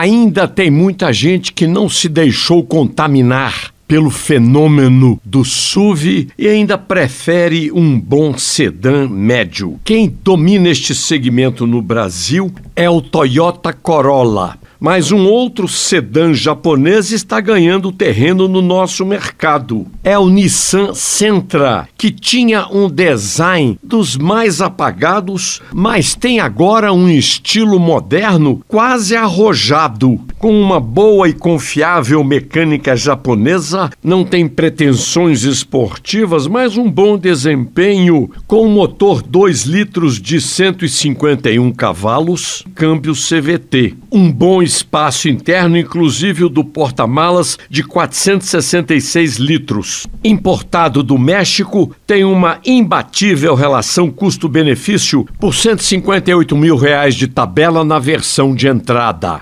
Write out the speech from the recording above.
Ainda tem muita gente que não se deixou contaminar pelo fenômeno do SUV e ainda prefere um bom sedã médio. Quem domina este segmento no Brasil é o Toyota Corolla. Mas um outro sedã japonês está ganhando terreno no nosso mercado. É o Nissan Sentra, que tinha um design dos mais apagados, mas tem agora um estilo moderno quase arrojado com uma boa e confiável mecânica japonesa, não tem pretensões esportivas, mas um bom desempenho com um motor 2 litros de 151 cavalos, câmbio CVT, um bom espaço interno, inclusive o do porta-malas de 466 litros. Importado do México, tem uma imbatível relação custo-benefício por 158 mil reais de tabela na versão de entrada.